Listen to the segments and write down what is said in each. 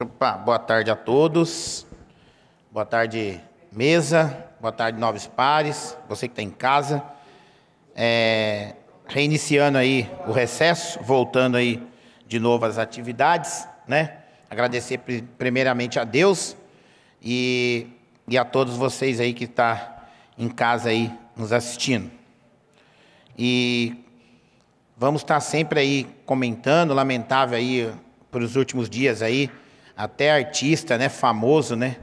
Opa, boa tarde a todos. Boa tarde, mesa. Boa tarde, novos pares. Você que está em casa. É, reiniciando aí o recesso, voltando aí de novo às atividades, né? Agradecer primeiramente a Deus e, e a todos vocês aí que estão tá em casa aí nos assistindo. E vamos estar tá sempre aí comentando, lamentável aí eh, para os últimos dias aí, até artista, né, famoso, né,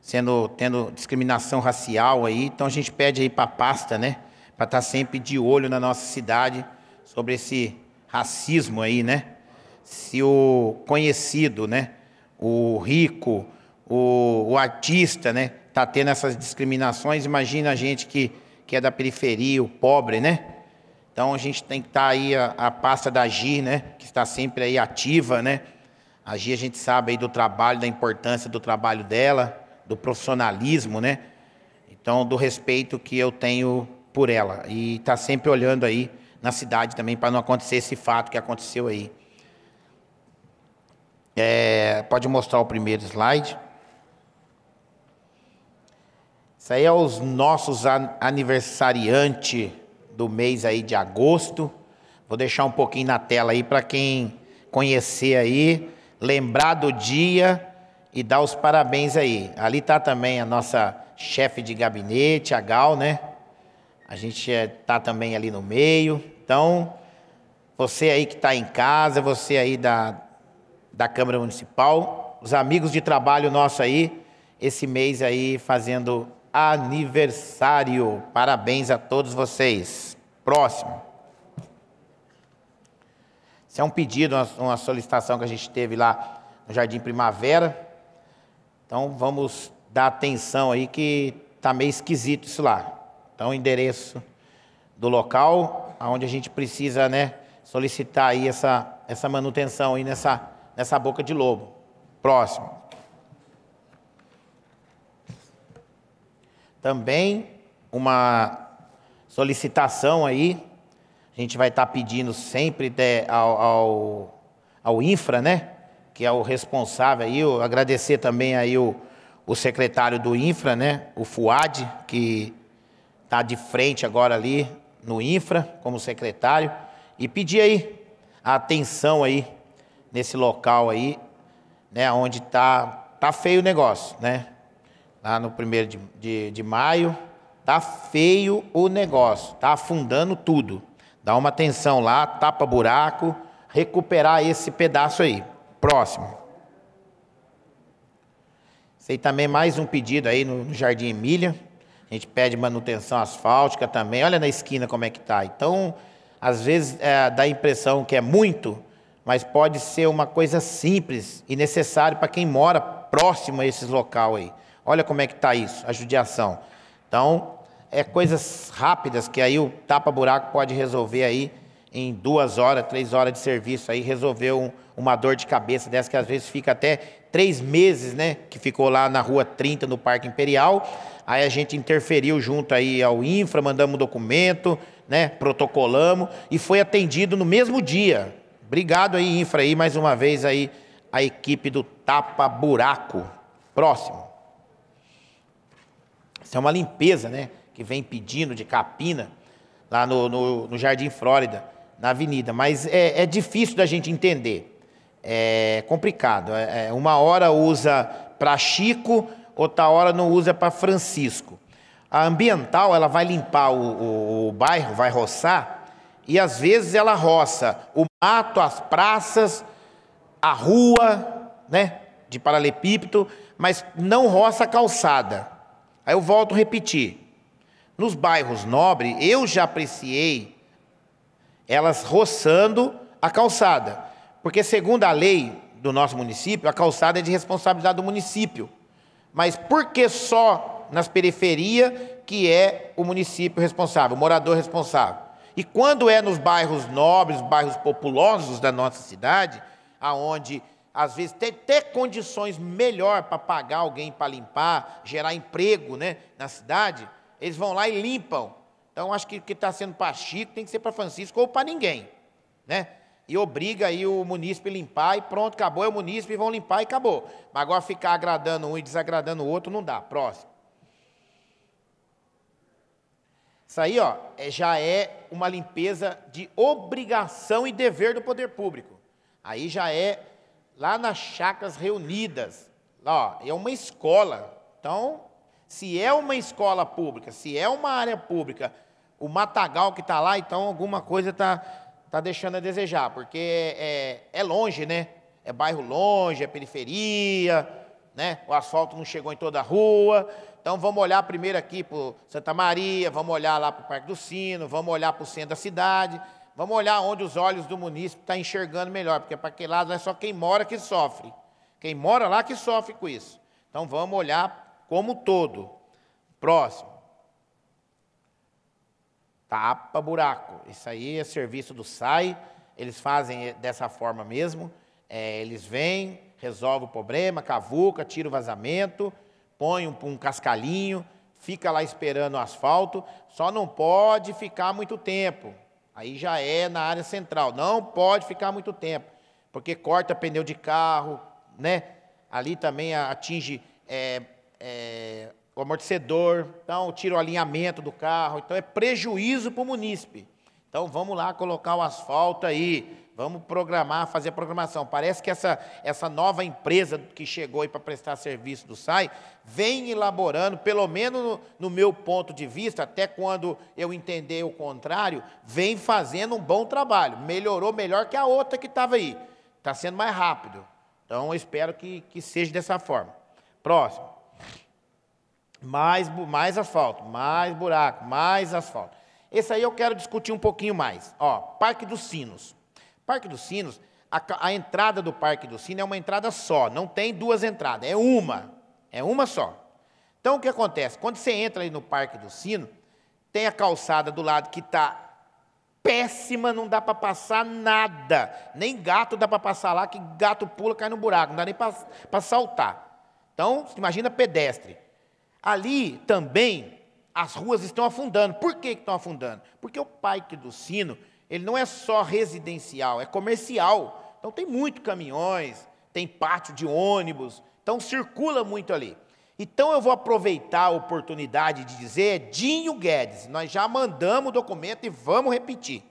sendo tendo discriminação racial aí. Então a gente pede aí para a pasta, né, para estar tá sempre de olho na nossa cidade sobre esse racismo aí, né? Se o conhecido, né, o rico, o, o artista, né, tá tendo essas discriminações, imagina a gente que que é da periferia, o pobre, né? Então a gente tem que estar tá aí a, a pasta da GI, né, que está sempre aí ativa, né? A Gia, a gente sabe aí do trabalho, da importância do trabalho dela, do profissionalismo, né? Então, do respeito que eu tenho por ela. E está sempre olhando aí na cidade também para não acontecer esse fato que aconteceu aí. É, pode mostrar o primeiro slide. Isso aí é os nossos aniversariantes do mês aí de agosto. Vou deixar um pouquinho na tela aí para quem conhecer aí lembrar do dia e dar os parabéns aí. Ali está também a nossa chefe de gabinete, a Gal, né? A gente está é, também ali no meio. Então, você aí que está em casa, você aí da, da Câmara Municipal, os amigos de trabalho nosso aí, esse mês aí fazendo aniversário. Parabéns a todos vocês. Próximo. Isso é um pedido, uma, uma solicitação que a gente teve lá no Jardim Primavera. Então vamos dar atenção aí que está meio esquisito isso lá. Então o endereço do local, aonde a gente precisa, né, solicitar aí essa, essa manutenção aí nessa, nessa boca de lobo. Próximo. Também uma solicitação aí a gente vai estar tá pedindo sempre né, ao, ao, ao infra, né? Que é o responsável aí. Eu agradecer também aí o, o secretário do infra, né? O FUAD, que está de frente agora ali no infra como secretário. E pedir aí a atenção aí nesse local aí, né? Onde tá, tá feio o negócio, né? Lá no primeiro de, de, de maio. Tá feio o negócio, tá afundando tudo. Dá uma atenção lá, tapa buraco, recuperar esse pedaço aí. Próximo. Sei também mais um pedido aí no, Jardim Emília. A gente pede manutenção asfáltica também. Olha na esquina como é que está. Então, às vezes é, dá a impressão que é muito, mas pode ser uma coisa simples e necessária para quem mora próximo a esses local aí. Olha como é que está isso, a judiação. Então, é coisas rápidas que aí o tapa-buraco pode resolver aí em duas horas, três horas de serviço aí, resolveu um, uma dor de cabeça dessa que às vezes fica até três meses, né? Que ficou lá na rua 30, no Parque Imperial. Aí a gente interferiu junto aí ao infra, mandamos documento, né? Protocolamos e foi atendido no mesmo dia. Obrigado aí, infra, aí, mais uma vez aí, a equipe do Tapa Buraco. Próximo. Isso é uma limpeza, né? que vem pedindo de capina, lá no, no, no Jardim Flórida, na avenida. Mas é, é difícil da gente entender. É complicado. É, é uma hora usa para Chico, outra hora não usa para Francisco. A ambiental, ela vai limpar o, o, o bairro, vai roçar, e às vezes ela roça o mato, as praças, a rua, né, de paralepípedo, mas não roça a calçada. Aí eu volto a repetir. Nos bairros nobres, eu já apreciei elas roçando a calçada. Porque, segundo a lei do nosso município, a calçada é de responsabilidade do município. Mas por que só nas periferias que é o município responsável, o morador responsável? E quando é nos bairros nobres, bairros populosos da nossa cidade, aonde às vezes tem até condições melhor para pagar alguém para limpar, gerar emprego né, na cidade, eles vão lá e limpam. Então, acho que o que está sendo para Chico tem que ser para Francisco ou para ninguém. Né? E obriga aí o munícipe a limpar e pronto, acabou, é o munícipe, vão limpar e acabou. Mas agora ficar agradando um e desagradando o outro não dá. Próximo. Isso aí ó, é, já é uma limpeza de obrigação e dever do poder público. Aí já é lá nas chacras reunidas. Lá, ó, é uma escola. Então, se é uma escola pública, se é uma área pública, o matagal que está lá, então alguma coisa está tá deixando a desejar, porque é, é, longe, né? É bairro longe, é periferia, né? O asfalto não chegou em toda a rua. Então vamos olhar primeiro aqui para Santa Maria, vamos olhar lá para o Parque do Sino, vamos olhar para o centro da cidade, vamos olhar onde os olhos do município estão tá enxergando melhor, porque para aquele lado é só quem mora que sofre. Quem mora lá que sofre com isso. Então vamos olhar como todo. Próximo. Tapa buraco. Isso aí é serviço do SAI. Eles fazem dessa forma mesmo. É, eles vêm, resolvem o problema, cavuca, tira o vazamento, põe um, um cascalhinho, fica lá esperando o asfalto. Só não pode ficar muito tempo. Aí já é na área central. Não pode ficar muito tempo, porque corta pneu de carro, né? Ali também atinge é, é, o amortecedor, então tira o alinhamento do carro, então é prejuízo para o munícipe. Então vamos lá colocar o asfalto aí, vamos programar, fazer a programação. Parece que essa, essa nova empresa que chegou aí para prestar serviço do SAI vem elaborando, pelo menos no, no, meu ponto de vista, até quando eu entender o contrário, vem fazendo um bom trabalho. Melhorou melhor que a outra que estava aí. Está sendo mais rápido. Então eu espero que, que seja dessa forma. Próximo. Mais, mais asfalto, mais buraco, mais asfalto. Esse aí eu quero discutir um pouquinho mais. Ó, Parque dos Sinos. Parque dos Sinos, a, a entrada do Parque dos Sinos é uma entrada só, não tem duas entradas, é uma. É uma só. Então o que acontece? Quando você entra ali no Parque do Sino, tem a calçada do lado que está péssima, não dá para passar nada. Nem gato dá para passar lá, que gato pula, cai no buraco, não dá nem para saltar. Então, imagina pedestre. Ali também as ruas estão afundando. Por que estão afundando? Porque o Parque do Sino, ele não é só residencial, é comercial. Então tem muito caminhões, tem pátio de ônibus, então circula muito ali. Então eu vou aproveitar a oportunidade de dizer, Dinho Guedes, nós já mandamos o documento e vamos repetir.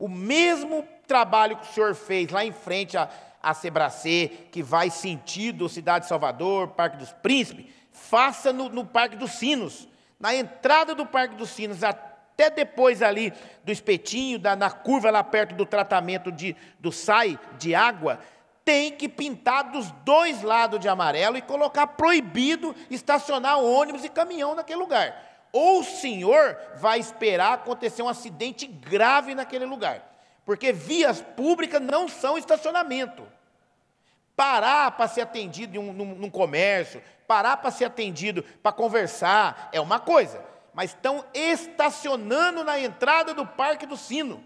O mesmo trabalho que o senhor fez lá em frente à, à Sebracê, que vai sentido Cidade de Salvador, Parque dos Príncipes, faça no, no Parque dos Sinos, na entrada do Parque dos Sinos, até depois ali do espetinho, da, na curva lá perto do tratamento de, do SAI, de água, tem que pintar dos dois lados de amarelo e colocar proibido estacionar ônibus e caminhão naquele lugar. Ou o senhor vai esperar acontecer um acidente grave naquele lugar. Porque vias públicas não são estacionamento. Parar para ser atendido em um, num, num comércio, parar para ser atendido, para conversar, é uma coisa. Mas estão estacionando na entrada do Parque do Sino.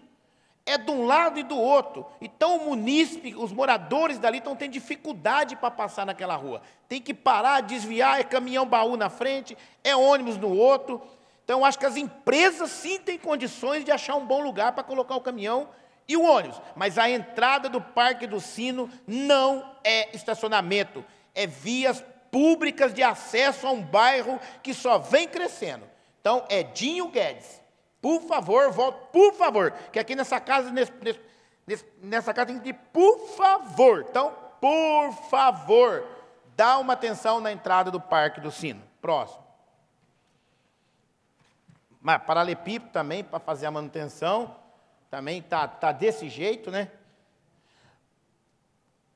É de um lado e do outro. Então o munícipe, os moradores dali estão tendo dificuldade para passar naquela rua. Tem que parar, desviar, é caminhão baú na frente, é ônibus no outro. Então acho que as empresas sim têm condições de achar um bom lugar para colocar o caminhão e o ônibus, mas a entrada do Parque do Sino não é estacionamento, é vias públicas de acesso a um bairro que só vem crescendo. Então, Edinho é Guedes, por favor, volte, por favor, que aqui nessa casa, nesse, nesse, nessa casa tem que por favor. Então, por favor, dá uma atenção na entrada do Parque do Sino. Próximo. Mas paralelepípedo também para fazer a manutenção também tá, tá desse jeito, né?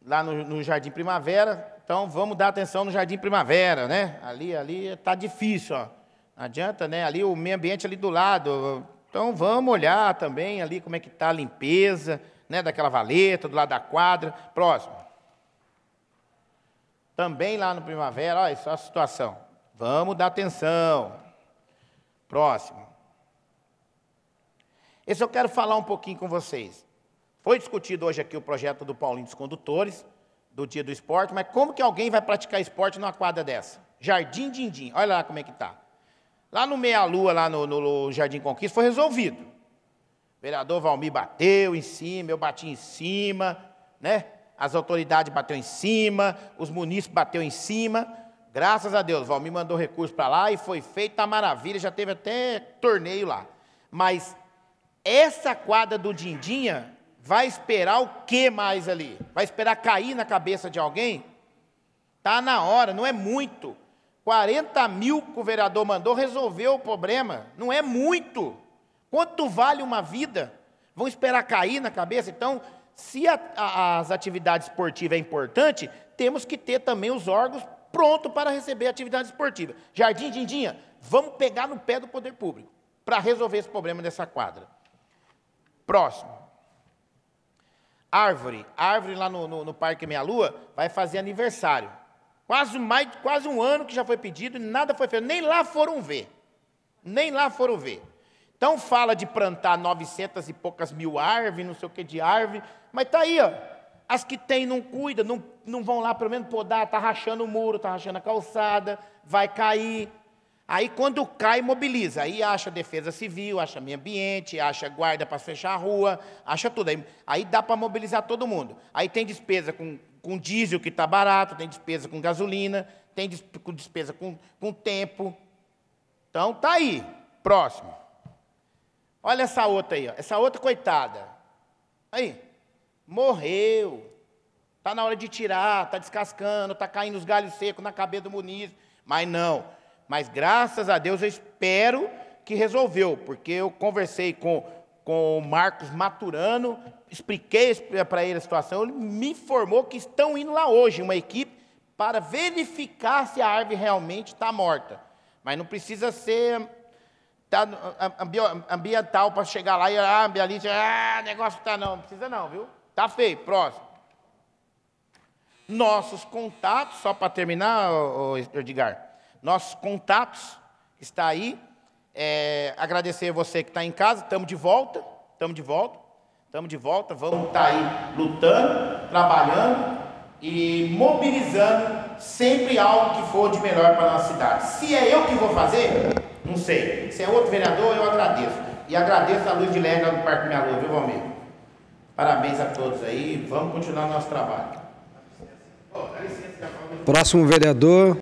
Lá no, no Jardim Primavera. Então vamos dar atenção no Jardim Primavera, né? Ali, ali tá difícil, ó. Não adianta, né? Ali o meio ambiente é ali do lado. Então vamos olhar também ali como é que tá a limpeza, né? Daquela valeta, do lado da quadra. Próximo. Também lá no Primavera, olha só a situação. Vamos dar atenção. Próximo. Esse eu quero falar um pouquinho com vocês. Foi discutido hoje aqui o projeto do Paulinho dos Condutores, do dia do esporte, mas como que alguém vai praticar esporte numa quadra dessa? Jardim Dindim, olha lá como é que está. Lá no Meia Lua, lá no, no Jardim Conquista, foi resolvido. O vereador Valmir bateu em cima, eu bati em cima, né? As autoridades bateram em cima, os munícipes bateram em cima. Graças a Deus, Valmir mandou recurso para lá e foi feita a maravilha, já teve até torneio lá. Mas essa quadra do Dindinha vai esperar o que mais ali? Vai esperar cair na cabeça de alguém? Tá na hora, não é muito. 40 mil que o vereador mandou resolveu o problema, não é muito. Quanto vale uma vida? Vão esperar cair na cabeça? Então, se a, a, as atividades esportivas é importante, temos que ter também os órgãos prontos para receber atividades atividade esportiva. Jardim Dindinha, vamos pegar no pé do poder público para resolver esse problema dessa quadra. Próximo. Árvore. Árvore lá no, no, no Parque Meia Lua vai fazer aniversário. Quase, mais, quase um ano que já foi pedido e nada foi feito. Nem lá foram ver. Nem lá foram ver. Então fala de plantar 900 e poucas mil árvores, não sei o que de árvore, mas está aí, ó. As que tem não cuida, não, não vão lá pelo menos podar, está rachando o muro, está rachando a calçada, vai cair, Aí, quando cai, mobiliza. Aí acha defesa civil, acha meio ambiente, acha guarda para fechar a rua, acha tudo. Aí, aí dá para mobilizar todo mundo. Aí tem despesa com, com diesel, que está barato, tem despesa com gasolina, tem despesa com, com tempo. Então, tá aí. Próximo. Olha essa outra aí. Ó. Essa outra, coitada. Aí. Morreu. Está na hora de tirar, está descascando, está caindo os galhos secos na cabeça do muniz, Mas não. Mas graças a Deus eu espero que resolveu, porque eu conversei com, com o Marcos Maturano, expliquei eh, para ele a situação, ele me informou que estão indo lá hoje uma equipe para verificar se a árvore realmente está morta. Mas não precisa ser tá, ambiental para chegar lá e ah, ambientalista, ah, negócio está não, não precisa não, viu? Está feio, próximo. Nossos contatos, só para terminar, Edgar, nossos contatos, está aí. É, agradecer você que está em casa, estamos de volta, estamos de volta, estamos de volta, vamos estar tá aí lutando, trabalhando e mobilizando sempre algo que for de melhor para a nossa cidade. Se é eu que vou fazer, não sei. Se é outro vereador, eu agradeço. E agradeço a Luz de Lerner do Parque Minha Lua, viu, Valmir? Parabéns a todos aí, vamos continuar nosso trabalho. Próximo vereador.